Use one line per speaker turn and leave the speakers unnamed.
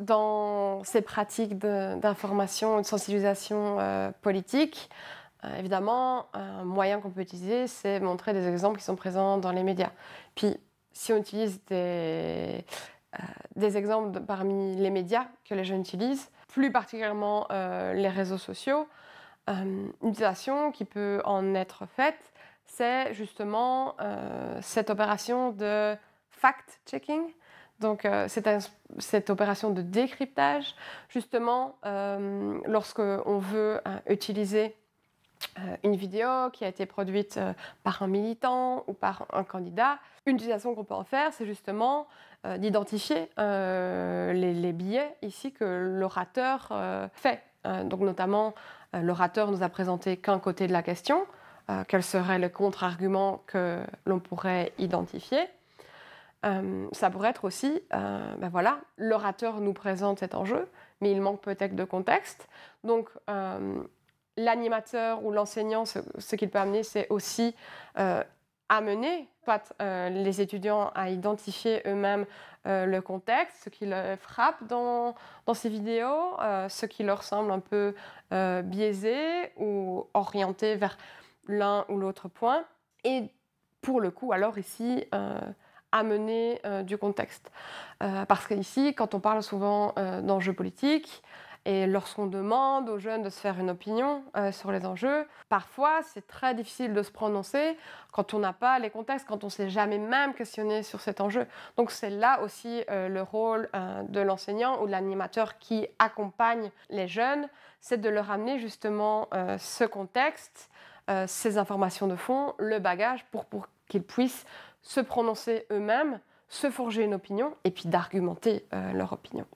dans ces pratiques d'information et de sensibilisation euh, politique, euh, évidemment, un moyen qu'on peut utiliser, c'est montrer des exemples qui sont présents dans les médias. Puis, si on utilise des, euh, exemples parmi les médias que les jeunes utilisent, plus particulièrement les réseaux sociaux, une utilisation qui peut en être faite, c'est justement cette opération de fact-checking, donc euh, cette, opération de décryptage, justement, euh, lorsqu'on veut euh, utiliser une vidéo qui a été produite par un militant ou par un candidat, une utilisation qu'on peut en faire, c'est justement d'identifier les, les, billets ici que l'orateur fait. donc notamment, l'orateur nous a présenté qu'un côté de la question, quel serait le contre-argument que l'on pourrait identifier. Euh, ça pourrait être aussi, euh, ben voilà, l'orateur nous présente cet enjeu, mais il manque peut-être de contexte. Donc, euh, l'animateur ou l'enseignant, ce, qu'il peut amener, c'est aussi amener les étudiants à identifier eux-mêmes le contexte, ce qui les frappe dans, dans ces vidéos, ce qui leur semble un peu biaisé ou orienté vers l'un ou l'autre point. Et pour le coup, alors ici, amener euh, du contexte. Euh, parce qu'ici, quand on parle souvent euh, d'enjeux politiques, et lorsqu'on demande aux jeunes de se faire une opinion sur les enjeux, parfois c'est très difficile de se prononcer quand on n'a pas les contextes, quand on ne s'est jamais même questionné sur cet enjeu. Donc c'est là aussi le rôle de l'enseignant ou de l'animateur qui accompagne les jeunes, c'est de leur amener justement ce contexte, ces informations de fond, le bagage pour, pour qu'ils puissent se prononcer eux-mêmes, se forger une opinion et puis d'argumenter euh, leur opinion.